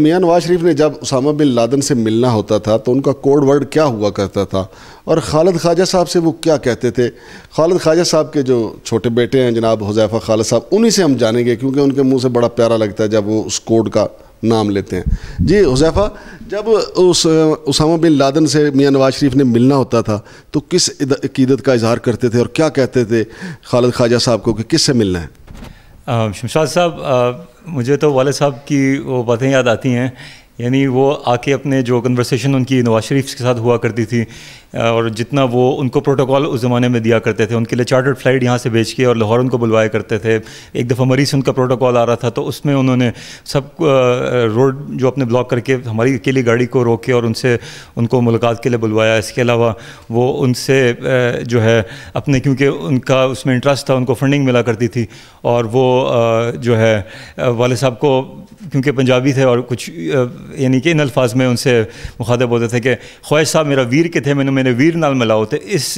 मियाँ नवाज शरीफ ने जब उसामा बिन लादन से मिलना होता था तो उनका कोड वर्ड क्या हुआ करता था और खालिद ख्वाजा साहब से वो क्या कहते थे खालिद ख्वाजा साहब के जो छोटे बेटे हैं जनाब हुजैफा खालिद साहब उन्हीं से हम जानेंगे क्योंकि उनके मुंह से बड़ा प्यारा लगता है जब वो उस कोड का नाम लेते हैं जी हुजैफा जब उस उसामा बिन लादन से मियाँ नवाज शरीफ ने मिलना होता था तो किस अकीदत का इजहार करते थे और क्या कहते थे खालिद ख्वाजा साहब को कि किस से मिलना है शमशाद साहब मुझे तो वाले साहब की वो बातें याद आती हैं यानी वो आके अपने जो कन्वर्सेशन उनकी नवाज शरीफ के साथ हुआ करती थी और जितना वो उनको प्रोटोकॉल उस ज़माने में दिया करते थे उनके लिए चार्टर्ड फ्लाइट यहाँ से भेज के और लाहौर उनको बुलवाया करते थे एक दफ़ा मरीज से उनका प्रोटोकॉल आ रहा था तो उसमें उन्होंने सब रोड जो अपने ब्लॉक करके हमारी अकेली गाड़ी को रोक के और उनसे उनको मुलाकात के लिए बुलवाया इसके अलावा वो उनसे जो है अपने क्योंकि उनका उसमें इंटरेस्ट था उनको फंडिंग मिला करती थी और वो जो है वाले साहब को क्योंकि पंजाबी थे और कुछ यानी कि इन अल्फाज में उनसे मुखातब होते थे कि ख्वाहिश साहब मेरा वीर के थे मैंने मेरे वीर नाल मिलाओ थे तो इस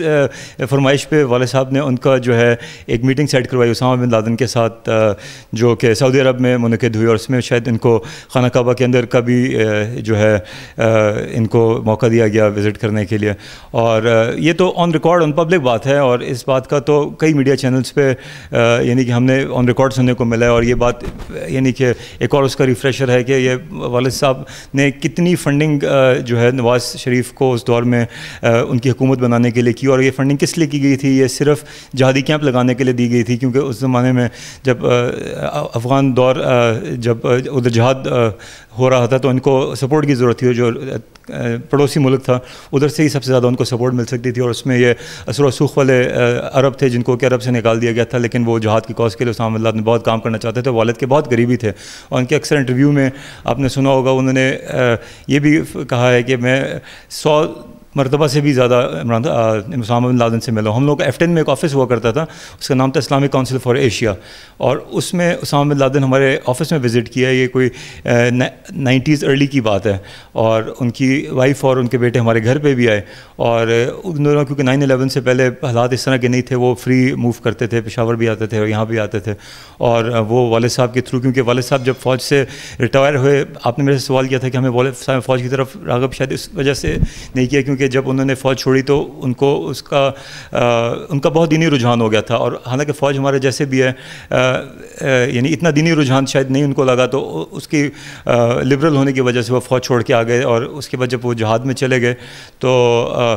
फरमाइश पे वाले साहब ने उनका जो है एक मीटिंग सेट करवाई उसामा बिन लादन के साथ जो कि सऊदी अरब में मनद हुई और उसमें शायद इनको खाना कहबा के अंदर का भी जो है इनको मौका दिया गया विज़िट करने के लिए और ये तो ऑन रिकॉर्ड ऑन पब्लिक बात है और इस बात का तो कई मीडिया चैनल्स पर यानी कि हमने ऑन रिकॉर्ड सुनने को मिला है और ये बात यानी कि एक और उसका रिफ्रेशर है कि ये वालद साहब साहब ने कितनी फंडिंग जो है नवाज़ शरीफ को उस दौर में उनकी हुकूमत बनाने के लिए की और ये फंडिंग किस लिए की गई थी ये सिर्फ जहादी कैंप लगाने के लिए दी गई थी क्योंकि उस ज़माने में जब अफ़गान दौर जब उधर जहाद हो रहा था तो इनको सपोर्ट की ज़रूरत थी जो पड़ोसी मुल्क था उधर से ही सबसे ज़्यादा उनको सपोर्ट मिल सकती थी और उसमें ये असर वसूख वाले अरब थे जिनको कि अरब से निकाल दिया गया था लेकिन वो जहाद की कॉज के लिए उसाम ने बहुत काम करना चाहते थे वालद के बहुत गरीबी थे और उनके अक्सर इंटरव्यू में आपने सुना होगा उन्होंने ये भी कहा है कि मैं सौ मरतबा से भी ज़्यादा इमरान इसाम लादन से मिला हम लोग एफ टेन में एक ऑफ़िस हुआ करता था उसका नाम था इस्लामिक काउंसिल फॉर एशिया और उसमें उसाम लादन हमारे ऑफ़िस में विज़िट किया ये कोई नाइन्टीज़ अर्ली की बात है और उनकी वाइफ और उनके बेटे हमारे घर पर भी आए और उन दोनों क्योंकि नाइन अलेवन से पहले हालात इस तरह के नहीं थे वो फ्री मूव करते थे पेशावर भी आते थे और यहाँ भी आते थे और वो वाले साहब के थ्रू क्योंकि वाले साहब जब फ़ौज से रिटायर हुए आपने मेरे से सवाल किया था कि हमें वाले साहब फ़ौज की तरफ रागब शायद इस वजह से नहीं किया क्योंकि कि जब उन्होंने फ़ौज छोड़ी तो उनको उसका आ, उनका बहुत दीनी रुझान हो गया था और हालांकि फ़ौज हमारे जैसे भी है यानी इतना दीनी रुझान शायद नहीं उनको लगा तो उसकी लिबरल होने की वजह से वो फ़ौज छोड़ के आ गए और उसके बाद जब वो जहाद में चले गए तो आ,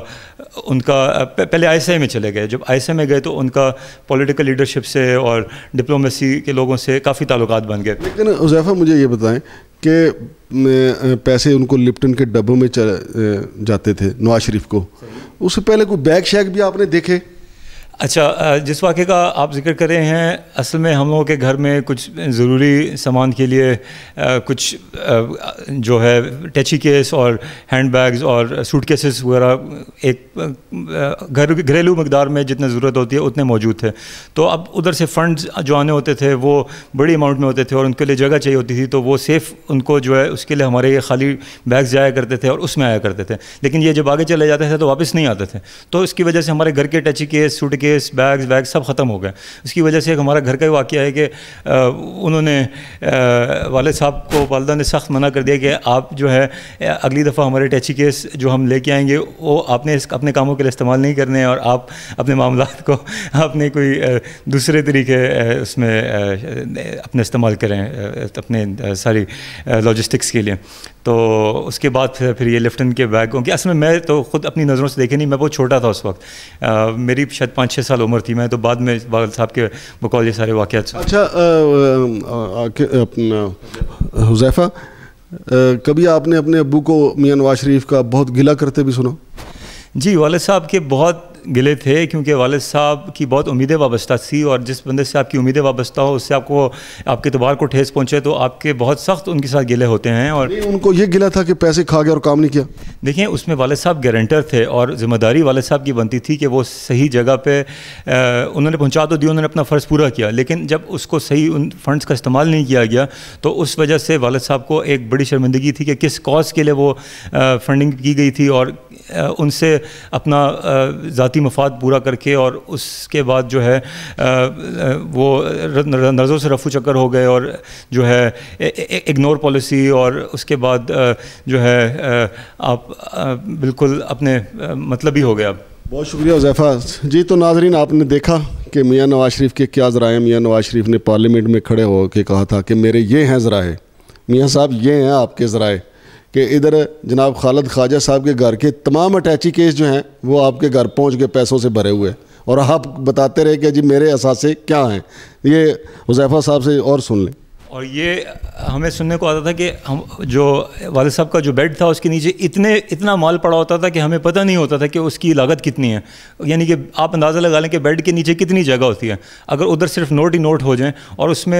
उनका पहले आई में चले गए जब आई में गए तो उनका पोलिटिकल लीडरशिप से और डिप्लोमेसी के लोगों से काफ़ी ताल्लुक बन गए लेकिन उजैफा मुझे ये बताएं के पैसे उनको लिप्टन के डब्बों में जाते थे नवाज शरीफ को उससे पहले कोई बैग शैग भी आपने देखे अच्छा जिस वाक़े का आप जिक्र कर रहे हैं असल में हम लोगों के घर में कुछ ज़रूरी सामान के लिए कुछ जो है टैची केस और हैंड बैग्स और सूट केसेस वगैरह एक घर घरेलू मकदार में जितने ज़रूरत होती है उतने मौजूद थे तो अब उधर से फंड्स जो आने होते थे वो बड़ी अमाउंट में होते थे और उनके लिए जगह चाहिए होती थी तो वो सेफ उनको जो है उसके लिए हमारे ये खाली बैग्स जाया करते थे और उसमें आया करते थे लेकिन ये जब आगे चले जाते थे तो वापस नहीं आते थे तो इसकी वजह से हमारे घर के attache case suit case suitcase bags bag सब ख़त्म हो गए उसकी वजह से एक हमारा घर का ही वाक़ है कि उन्होंने वाले साहब को वालदा ने सख्त मना कर दिया कि आप जो है अगली दफ़ा हमारे टैची केस जो हम लेके आएंगे वो आपने इस अपने कामों के लिए इस्तेमाल नहीं करने और आप अपने मामला को आपने कोई दूसरे तरीके उसमें अपने इस्तेमाल करें अपने सारी लॉजिस्टिक्स के लिए तो उसके बाद फिर फिर ये लिफ्टन के बैग क्योंकि असल में मैं तो ख़ुद अपनी नज़रों से देखे नहीं मैं बहुत छोटा था उस वक्त आ, मेरी शायद पाँच छः साल उम्र थी मैं तो बाद में बागल साहब के बकौल ये सारे वाक़ अच्छा हुजैफ़ा कभी आपने अपने अबू को मियाँ नवाज शरीफ का बहुत गिला करते भी सुना जी वालद साहब के बहुत गिले थे क्योंकि वालद साहब की बहुत उम्मीदें वाबस्ता थी और जिस बंदे से आपकी उम्मीदें वाबस्ता हो उससे आपको आपके तबार को ठेस पहुँचे तो आपके बहुत सख्त उनके साथ गिले होते हैं और उनको ये गिला था कि पैसे खा गया और काम नहीं किया देखिए उसमें वालद साहब गारंटर थे और ज़िम्मेदारी वालद साहब की बनती थी कि वो सही जगह पर उन्होंने पहुँचा तो दिया उन्होंने अपना फ़र्ज़ पूरा किया लेकिन जब उसको सही उन फंड्स का इस्तेमाल नहीं किया गया तो उस वजह से वालद साहब को एक बड़ी शर्मिंदगी थी कि किस कॉज के लिए वो फंडिंग की गई थी और उनसे अपना ज़ाती मफाद पूरा करके और उसके बाद जो है वो नज़रों से रफू चक्कर हो गए और जो है इग्नोर पॉलिसी और उसके बाद जो है आप बिल्कुल अपने मतलब ही हो गया बहुत शुक्रिया उजैफ़ा जी तो नाजरीन आपने देखा कि मियाँ नवाज शरीफ के क्या ज़राए मियाँ नवाज शरीफ ने पार्लियामेंट में खड़े होकर कहा था कि मेरे ये हैं ज़राए मियाँ साहब ये हैं आपके ज़राए कि इधर जनाब खालद ख्वाजा साहब के घर के तमाम अटैची केस जो हैं वो आपके घर पहुंच के पैसों से भरे हुए और आप बताते रहे कि जी मेरे असासे क्या हैं ये हुजैफा साहब से और सुन लें और ये हमें सुनने को आता था कि हम जो वाले साहब का जो बेड था उसके नीचे इतने इतना माल पड़ा होता था कि हमें पता नहीं होता था कि उसकी लागत कितनी है यानी कि आप अंदाज़ा लगा लें कि बेड के नीचे कितनी जगह होती है अगर उधर सिर्फ नोट ही नोट हो जाएं और उसमें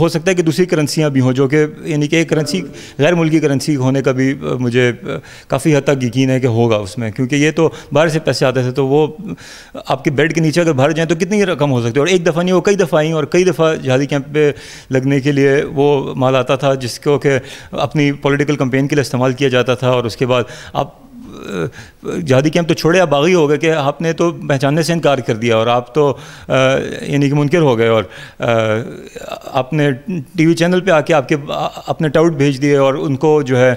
हो सकता है कि दूसरी करेंसियाँ भी हों जो कि यानी कि एक करेंसी गैर मुल्की करेंसी होने का भी मुझे काफ़ी हद तक यकीन है कि होगा उसमें क्योंकि ये तो बाहर से पैसे आते थे तो वो आपके बेड के नीचे अगर भर जाएँ तो कितनी रकम हो सकती है और एक दफ़ा नहीं वो कई दफ़ा आई और कई दफ़ा जहादी कैंप पर लगने के लिए लिए वो माल आता था जिसको कि अपनी पॉलिटिकल कंपेन के लिए इस्तेमाल किया जाता था और उसके बाद आप जहादी कैंप तो छोड़े आप बागी हो गए कि आपने तो पहचानने से इनकार कर दिया और आप तो यानी कि मुनकर हो गए और आपने टीवी चैनल पे आके आपके अपने टाउट भेज दिए और उनको जो है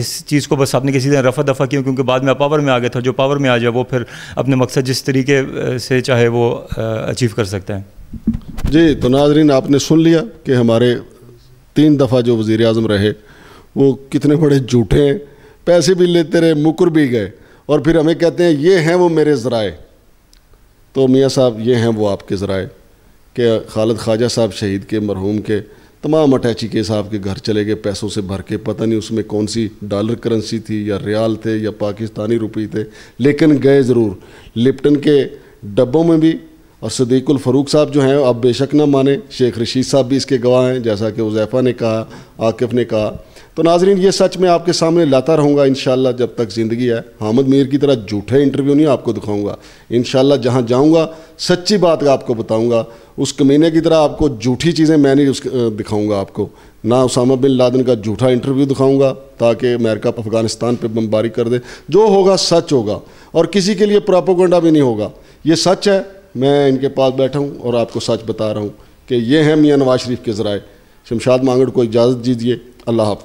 इस चीज़ को बस आपने किसी दिन रफा दफ़ा किया क्योंकि बाद में आप पावर में आ गए थे जो पावर में आ जाए वो फिर अपने मकसद जिस तरीके से चाहे वो अचीव कर सकते हैं जी तो नाजरीन आपने सुन लिया कि हमारे तीन दफ़ा जो वज़ी अजम रहे वो कितने बड़े झूठे हैं पैसे भी लेते रहे मुकर भी गए और फिर हमें कहते हैं ये हैं वो मेरे ज़राए तो मियाँ साहब ये हैं वो आपके ज़राए कि खालद ख्वाजा साहब शहीद के मरहूम के तमाम अटैची के साहब के घर चले गए पैसों से भर के पता नहीं उसमें कौन सी डॉलर करेंसी थी या रियाल थे या पाकिस्तानी रुपये थे लेकिन गए ज़रूर लिप्टन के डब्बों में भी और सदीकुल फ़रूक साहब जो हैं आप बेशक ना माने शेख रशीद साहब भी इसके गवाह हैं जैसा कि उजैफ़ा ने कहा आकिफ ने कहा तो नाजरीन ये सच मैं आपके सामने लाता रहूँगा इन जब तक ज़िंदगी है हामद मीर की तरह झूठे इंटरव्यू नहीं आपको दिखाऊँगा इन शाला जहाँ जाऊँगा सच्ची बात आपको बताऊँगा उस कमीने की तरह आपको झूठी चीज़ें मैं नहीं दिखाऊँगा आपको ना उसामा बिन लादन का झूठा इंटरव्यू दिखाऊंगा ताकि अमेरिका अफगानिस्तान पे बमबारी कर दे जो होगा सच होगा और किसी के लिए प्रापोगंडा भी नहीं होगा ये सच है मैं इनके पास बैठा हूँ और आपको सच बता रहा हूँ कि ये हैं मियाँ नवाज शरीफ के ज़राए शमशाद मांगड़ को इजाज़त दीजिए अल्लाह हाफ